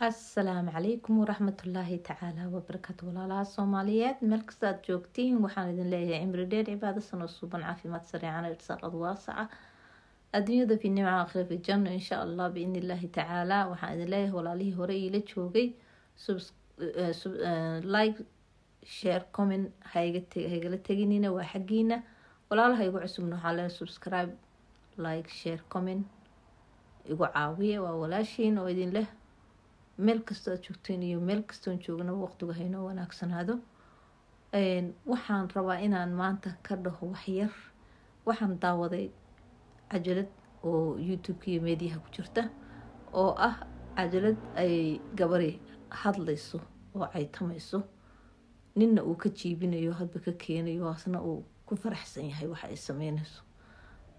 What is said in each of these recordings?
asalaamu calaykum waraxmatullaahi tacaala wabarakaatu walaalaha soomaaliyeed meel aada joogtiin waxaan idin leeyahay cimri dheer cibaado sanoo suuban caafimaad sareecana irsaaqad waasaca adduunyada fi nimca aakhira fi janno insha allah biidni illaahi tacaala waxaan idin leeyahay walaalihii hore iila joogay eh, eh, like share comen haygala teginina waa xaggiina walaalaha igu cusubna waxaa leeyahay subscribe like share comen igu caawiya waa walaashiin oo idin leh meel kastoo aad joogteen iyo meel kastoon joognaba waqtigu haynoo wanaagsanaado waxaan rabaa inaan maanta ka dhaho waxyar waxaan daawaday cajalad oo youtube-ka iyo meediyaha ku jirta oo ah cajalad ay gabari hadlayso oo caytamayso ninna uu ka jiibinayo hadba ka keenayo asna uu ku faraxsan yahay waxa ay sameynayso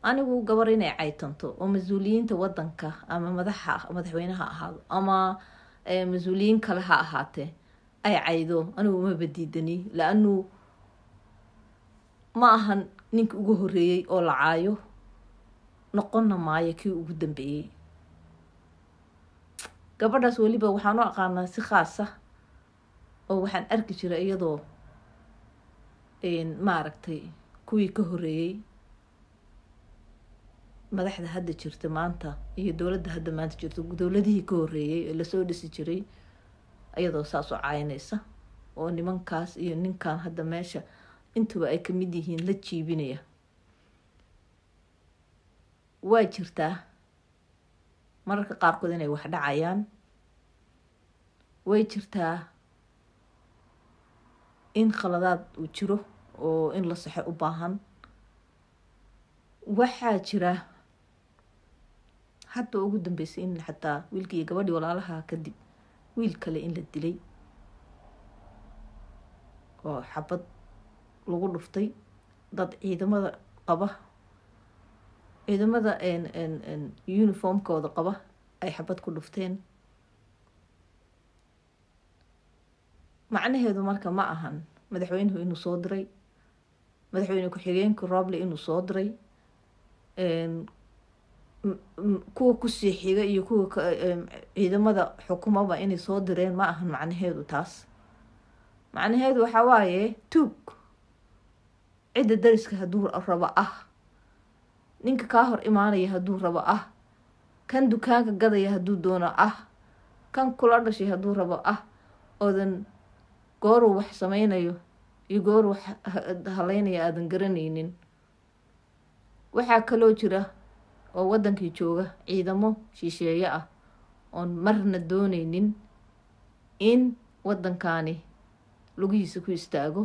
anigu gabar inay caytanto oo mas-uuliyiinta wadanka ama madaxa madaxweynaha ahaado ama mas-uuliyiin kale ha ahaatee ay caydo anigu maba diidani la-anuu ma ahan ninkii ugu horeeyey oo la caayo noqonna maayo kii ugu dambeeyey gabadhaas weliba waxaan u aqaanaa si khaasa oo waxaan arki jiray iyadoo maaragtay kuwii ka horeeyey madaxda hadda jirta maanta iyo dowladda hadda maanta jirto dowladihii ka horreeyey ee lasoo dhisi jiray iyadoo saas u caynaysa oo nimankaas iyo ninkan hadda meesha intaba ay kamid yihiin la jiibinaya waa jirtaa mararka qaarkood inay wax dhacayaan way jirtaa in khaladaad uu jiro oo in la saxo u baahan waxaa jira hadda ugu dambeysay in xataa wiilkii iyo gabadhii walaalahaa kadib wiil kale in la dilay oo xabad lagu dhuftay dad ciidamada qaba ciidamada uniformkooda qaba ay xabad ku dhufteen macnaheedu marka ma ahan madaxweynuhu inuu soo diray madaxweyne ku-xigeenka roble inuu soo diray kuwa kusii xiga iyo kuwa ciidamada xukumaba inay soo direen ma ahan macnaheedu taas macnaheedu waxaa waaye tuug cidda dariska hadduu rabo ah ninka kaa hor imaanaya haduu rabo ah kan dukaanka gadaya hadduu doono ah kan kula dhashay haduu rabo ah oodan gooruu wax samaynayo iyo gooruu wax halaynaya aadan garanaynin waxaa kaloo jira oo wadankii jooga ciidamo shisheeye ah oon marna dooneynin in wadankaani lugihiisa ku istaago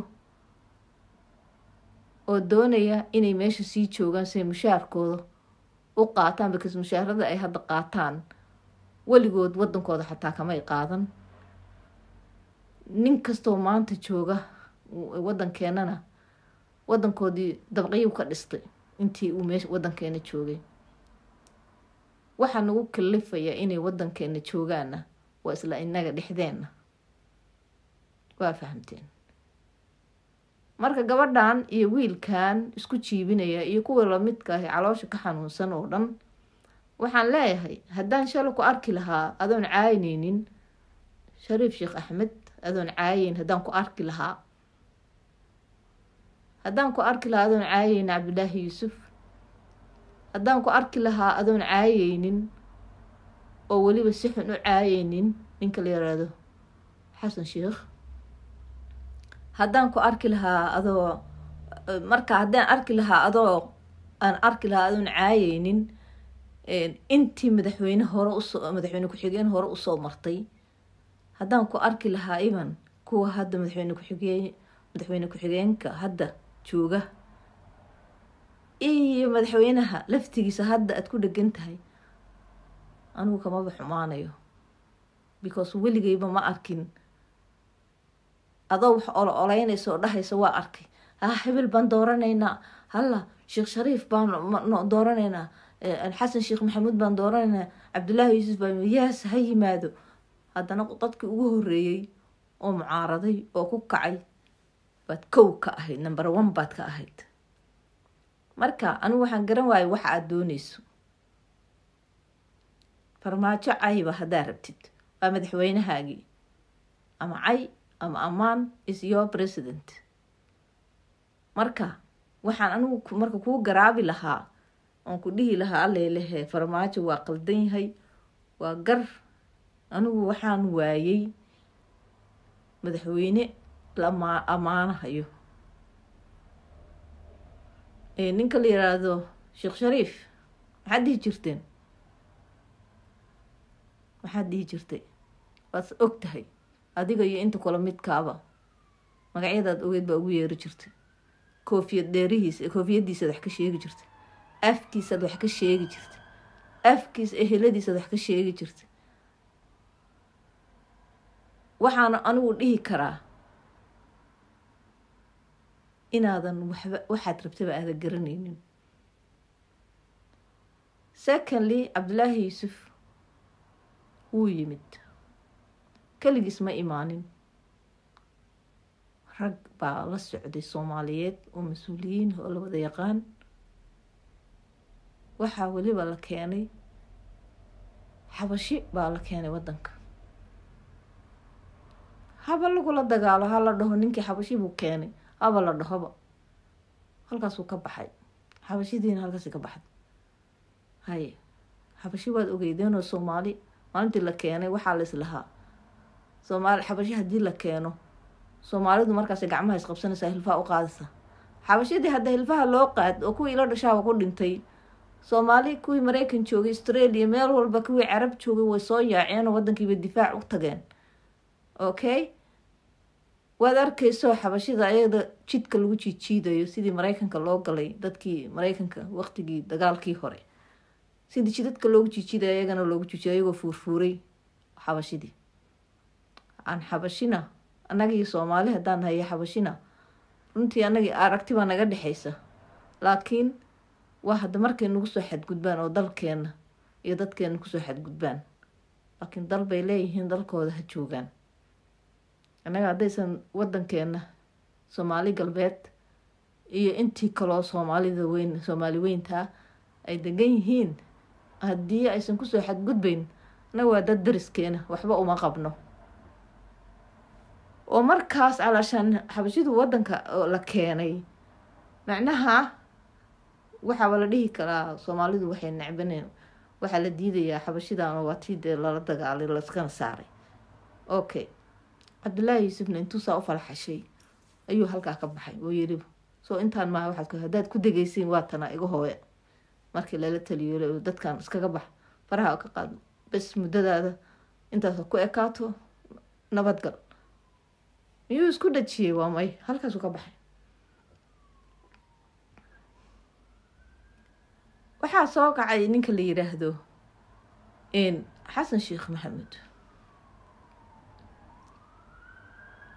oo doonaya inay meesha sii joogaan siay mushaarkooda u qaataan bikaas mushaarada ay hadda qaataan weligood wadankooda xataa kamay qaadan nin kastoo maanta jooga wadankeenana wadankoodii dabqiyu ka dhistay intii uu meesha wadankeena joogay waxaa nagu kalifaya inay wadankeena joogaana waa isla inaga dhexdeenna waa fahamteen marka gabadhan iyo wiilkan isku jiibinaya iyo kuwii lamidka ah caloosha ka xanuunsan oo dhan waxaan leeyahay haddaan shala ku arki lahaa adoon caayneynin shariif sheekh axmed adoon caayeyn haddaan ku arki lahaa haddaan ku arki lahaa adoon caayeyn cabdillaahi yuusuf haddaan ku arki lahaa adoon caayeynin oo weliba si xun u caayeynin ninka la yaraado xasan sheekh haddaan ku arki lahaa adoo marka haddaan arki lahaa adoo aan arki lahaa adoon caayeynin intii madaxweyne hore usoo madaxweyne ku-xigeen hore usoo martay haddaan ku arki lahaa iban kuwa hadda madaxweyne ku-xigeen madaxweyne ku-xigeenka hadda jooga iyo madaxweynaha laftigiisa hadda aad ku dhegan tahay anigu kamaba xumaanayo because weligayba ma arkin adoo wax olo oleynaysa oo dhahaysa waa arkay ha ah, hebel baan dooranaynaa halla sheekh shariif baan dooranaynaa eh, alxasan sheekh maxamuud baan dooranaynaa cabdullaahi yuusuf baan yaas ha yimaado haddana dadkii ugu horeeyey oo mucaaraday oo ku kacay baad kow ka ahayd number one baad ka ahayd marka anigu waxaan garan waayo waxa aad dooneyso farmaajo cayba haddaa rabtid waa madaxweynahaagii ama cay ama amaan is your president marka waxaan anigu marka kuu garaabi lahaa oon ku dhihi lahaa alleelehee farmaajo waa qaldan yahay waa gar anigu waxaan waayay madaxweyne la amaanahayo ninka la yiraahdo sheekh shariif maxaad dhihi jirteen maxaad dhihi jirtay waas og tahay adiga iyo inta kula midkaaba magacyadaad ogeed baa ugu yeeri jirtay koofiyad dheerihiis koofiyadiisaad wax ka sheegi jirtay afkiisaad wax ka sheegi jirtay afkiisa eheladiisaad wax ka sheegi jirtay waxaana anigu dhihi karaa inaadan waxba waxaad rabtaba aadan garanaynin secondly cabdilaahi yuusuf wuu yimid keligiis ma imaanin rag baa la socday soomaaliyeed oo mas-uuliyiin oo la wada yaqaan waxaa weliba la keenay xabashi baa la keenay wadanka haba lagula dagaalo ha la dhaho ninkii xabashi buu keenay aba la dhahoba halkaasuu ka baxay xabashidiina halkaasi ka baxday haye xabashi waad ogeydeenoo soomaali maalintii la keenay waxaa la islahaa soomaali xabashi haddii la keeno soomaalidu markaas gacmaha isqabsanaysaa hilfaha u qaadaysa xabashidii hadda hilfaha loo qaad oo kuwii ilo dhashaaba ku dhintay soomaali kuwii maraykan joogay australia meel walba kuwii carab joogay way soo yaaceen oo waddankiiba difaac u tageen okay waad arkayso xabashida ayada jidka lagu jiijiidayo sidii mareykanka loo galay dadkii mareykanka waqtigii dagaalkii hore sidii jidadka loogu jiijiidayo ayagana loogu jiijiiday ayagoo fuurfuuray xabashidii aan xabashina annagii soomaali haddaan haya xabashina runtii anagii aragtibaa naga dhexeysa laakiin waa hadda markay nagu soo xadgudbaan oo dalkeena iyo dadkeena kusoo xadgudbaan laakiin dal bay leeyihiin dalkooda ha joogaan annaga haddaysan wadankeena soomaali galbeed iyo intii kaloo soomaalida weyn soomaali weyntaa ay degan yihiin haddii aysan kusoo xadgudbeyn annaga waa dad dariskeena waxba uma qabno oo markaas calaashaan xabashidu wadanka la keenay macnaha waxaaba la dhihi karaa soomaalidu waxay necbaneen waxaa la diidayaa xabashidan waatii dee lala dagaalay laskana saaray okay cabdillaahi yuusufna intuusaa u falxashay ayuu halkaa ka baxay oo yiri soo intaan maaha waxaad hadaad ku degeysiin waa iga hooya markii lala taliyo dadkan iskaga bax faraha ka qaad bes muddadaada intaasa ku ekaato nabadgal miyuu isku dhajiyey waa may halkaasu ka baxay waxaa soo kacay ninka la yiraahdo xasan sheekh maxamed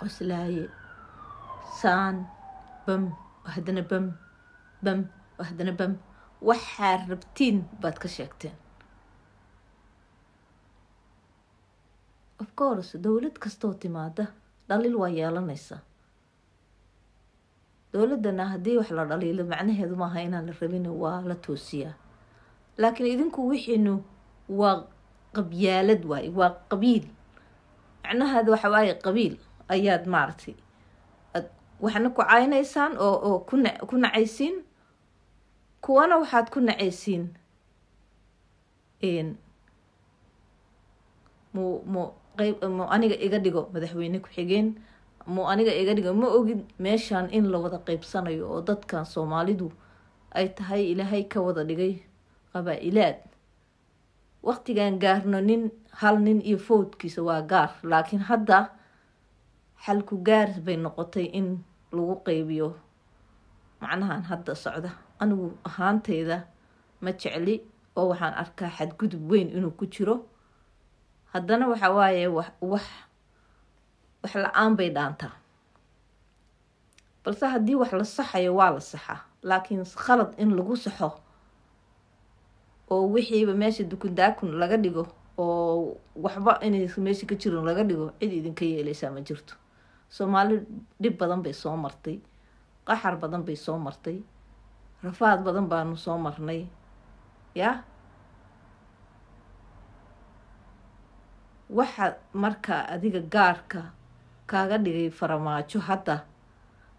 qoslaaye saan bam hadana bam bam hadana bam waxaa rabtiin baad ka sheegteen of course dowlad kastoo timaada dhaliil waa yeelanaysaa dowladdana haddii wax la dhaliilo macnaheedu maaha inaan la rabin waa la toosiyaa laakiin idinku wixiinu waa qabyaalad waay waa qabiil macnahaada waxa waaye qabiil ayaad maaratay waxna ku caynaysaan oo oo ku nacaysiin kuwana waxaad ku nacaysiin mu mu qeyb mu aniga iga dhigo madaxweyne ku-xigeen mu aniga iga dhigo ma ogin meeshaan in la wada qeybsanayo oo dadkan soomaalidu ay tahay ilaahay ka wada dhigay qabaa-ilaad waqtigaan gaarno nin hal nin iyo fowdkiisa waa gaar laakiin hadda xalku gaar bay noqotay in lagu qeybiyo macnahan hadda socda anigu ahaanteyda ma jecli oo waxaan arkaa xadgudub weyn inuu ku jiro haddana waxa waaye wax wax la-aan bay dhaantaa balse haddii wax la saxayo waa la saxaa laakiin khalad in lagu saxo oo wixiiba meesha dukundaakun laga dhigo oo waxba inay meesha ka jirin laga dhigo cid idinka yeeleysaa ma jirto soomaali dhib badan bay soo martay qaxar badan bay soo martay rafaad badan baanu soo marnay yah waxa marka adiga gaarka kaaga dhigay faramaajo hadda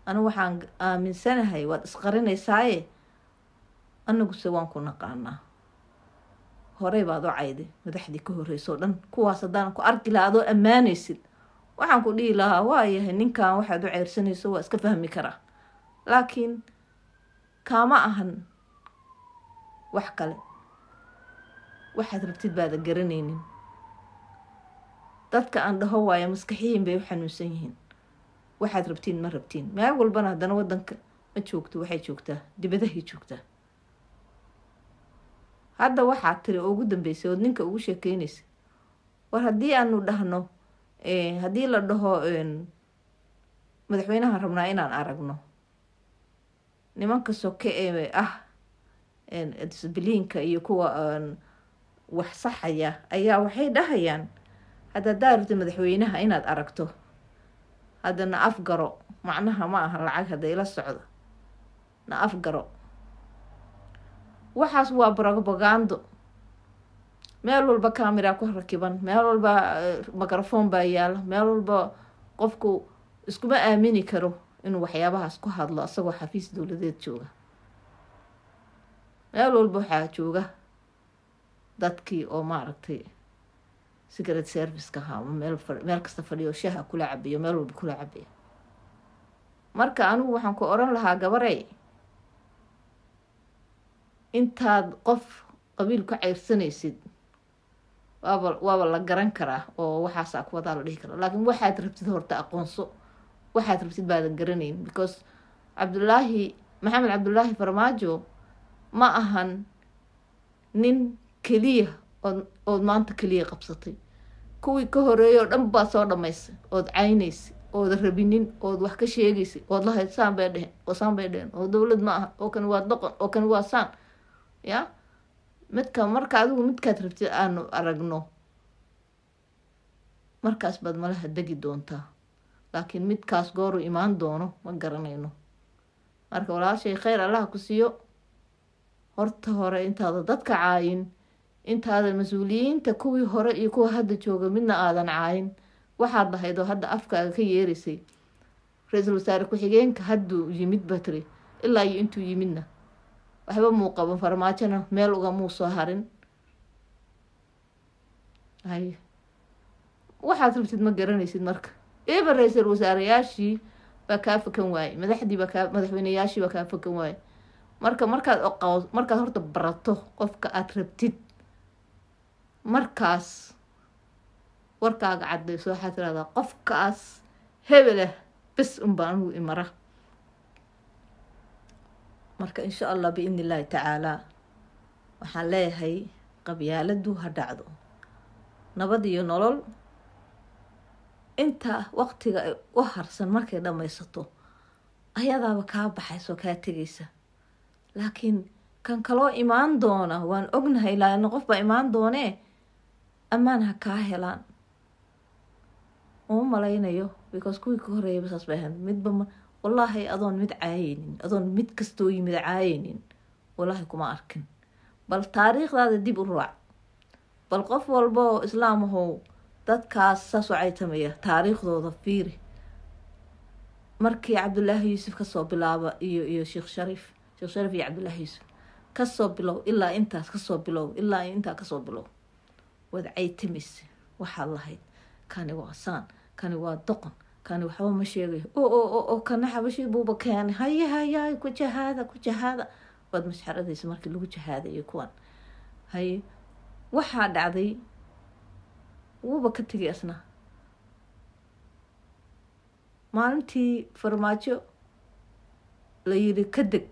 anigu waxaan aaminsanahay waad isqarinaysaaye annaguse waan ku naqaanaa horey baad u cayday madaxdii ka horreysa o dhan kuwaas haddaan ku arki adoo ammaanaysid waxaan ku dhihi lahaa waayahay ninkan waxaad u ceyrsanayso waa iska fahmi karaa laakiin kaama ahan wax kale waxaad rabtid baada garanaynin dadka aan dhaho waayo maskaxiyin bay u xanuunsan yihiin waxaad rabtiin ma rabtiin meel walbana haddana wadanka ma joogto waxay joogtaa dibadahay joogtaa hadda waxaad tiri oo ugu dambeysay ood ninka ugu sheekeynaysa war haddii aanu dhahno Eh, haddii la dhaho madaxweynaha rabnaa inaan aragno nimanka soke ee ah disbiliinka iyo kuwa wax saxaya ayaa waxay dhahayaan haddaad haddaa madaxweynaha inaad aragto hadda na afgaro macnaha ma aha lacag hadda ila socdo na afgaro waxaas waa propagando meel walba camera ku rakiban meel walba eh, microphone baa yaala meel walba qofku iskuma aamini karo inuu waxyaabahaas ku hadlo asagoo xafiis dowladeed jooga meel walba waxaa jooga dadkii oo maaragtay secret serviceka ahaa meel meel kasta fadhiyo shaha kula cabiyo meel walba kula cabiyo marka anigu waxaan ku oran lahaa gabarey intaad qof qabiil ka ceyrsanaysid waaba waaba la garan karaa oo waxaasaa kuwadaa la dhihi karaa laakiin waxaad rabtid horta aqoonso waxaad rabtid baadan garanayn because cabdulaahi maxamed cabdullaahi farmaajo ma ahan nin keliya ood ood maanta keliya qabsatay kuwii ka horeeyay oo dhan baad soo dhamaysay ood caynaysay ooda rabinin ood wax ka sheegaysay ood lahayd saan bay dheheen oo saan bay dhaheen oo dowlad ma aha oo kan waa doqon oo kan waa saan yaa midka marka adigu midkaad rabtid aanu aragno markaas baad malaha degi doontaa laakiin midkaas gooruu imaan doono ma garanayno marka walaalshay kheyr allaha ku siiyo horta hore intaada dadka caayin intaadan mas-uuliyiinta kuwii hore iyo kuwa hadda jooga midna aadan caayin waxaad lahayd oo hadda afkaaga ka yeeraysay ra-iisul wasaare ku-xigeenka hadduu yimid batri ilaa iyo intuu yimidna waxba muu qaban farmaajona meel ugamuu soo harin hay waxaad rabtid ma garanaysid marka eba ra-iisul wasaareyaashii baa kaa fakan waayey madaxdii baa kaa madaxweyneyaashii baa kaa fakan waaye marka markaad oqaw markaad horta barato qofka aad rabtid markaas warkaaga caddayso waxaa tiraahdaa qofkaas hebelah bes unbaa anugu imara marka insha allah biidni illaahi tacaalaa waxaan leeyahay qabyaaladu ha dhacdo nabad iyo nolol inta waqtiga u harsan markay dhamaysato ayadaaba kaa baxaysoo kaa tegaysa laakiin kan kaloo imaan doona waan ognahay laana qof baa imaan doonee ammaan ha kaa helaan uma malaynayo because kuwii ka horeeyaba saas bay ahayd midba wallaahi adoon mid caayaynin adoon mid kastoo yimid caayaynin wallaahi kuma arkin bal taariikhdaada dib u raac bal qof walbaoo islaam ahow dadkaas saas u caytamaya taariikhdooda fiiri markii cabdulaahi yuusuf kasoo bilaaba iyo iyo sheekh shariif sheekh shariif iyo cabdulaahi yuusuf kasoo bilow ilaa intaas kasoo bilow ilaa intaa kasoo bilow waad caytamaysa waxaad lahayd kani waa saan kani waa doqon kani waxba ma sheegay kana xabashi buuba keenay haya haya ku jahaada ku jahaada waad mashxaradaysa markii lagu jahaadayo kuwan haye waxaa dhacday wuuba ka tegay asna maalintii farmaajo la yiri ka deg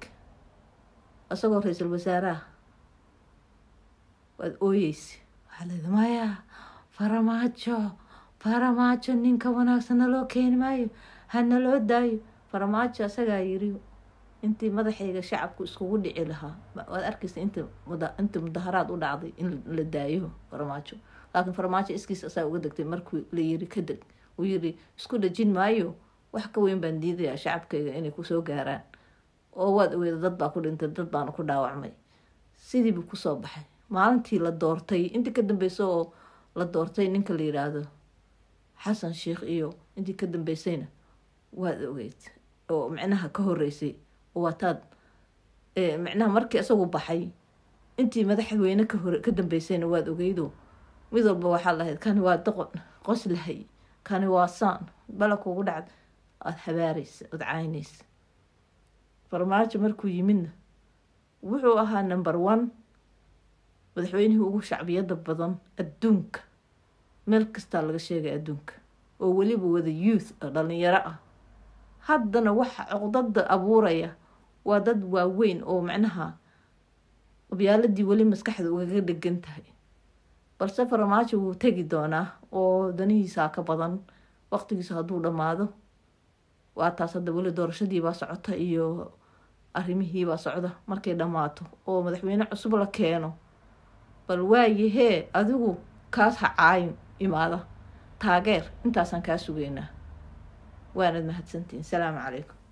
isagoo ra iisal wasaaraha waad ooyeysa waxaa leeda maya farmaajo faramaajo ninka wanaagsan naloo keeni maayo hana daayo faramaajo asagaa yiri intii madaxayga shacabku iskugu dhici lahaa waad arkeysa intii mudaharaad u dhacday in la daayo faramaajo laakiin faramaajo iskiis asaa uga degtay markii la yiri kadeg uu yiri isku dhajin maayo wax ka weyn baan diidayaa shacabkayga inay kusoo gaaraan oo waad ogeeda dad baa ku dhintay dad baana ku dhaawacmay sidiibuu kusoo baxay maalintii la doortay intii ka dambeysa oo la doortay ninka la yiraahdo xasan sheekh iyo intii ka dambeysayna waad ogeyd oo micnaha ka horeysay waataad micnaha markii isagu baxay intii madaxweyne kahore ka dambeysayna waad ogeydo mid walba waxaa lahayd kani waa doqon qoslahay kani waa saan bala kugu dhacd aad habaaraysa oad caynaysa farmaajo markuu yimidna wuxuu ahaa number one madaxweynihii ugu shacbiyada badan adduunka meel kastaa laga sheegay adduunka oo weliba wada youth dhalinyaro ah haddana waxa cuqdada abuuraya waa dad waaweyn oo macnaha qabyaaladii weli maskaxda ugaga dhegan tahay balse farmaajo wuu tegi doonaa oo danihiisaa ka badan waqtigiisa hadduu dhammaado waa taas hadda weli doorashadiibaa socota iyo arrimihiibaa socda markay dhammaato oo madaxweyne cusub la keeno bal waayahee adigu kaas ha caayin imaado taageer intaasaan kaa sugaynaa waanad mahadsantihiin salaamu calaykum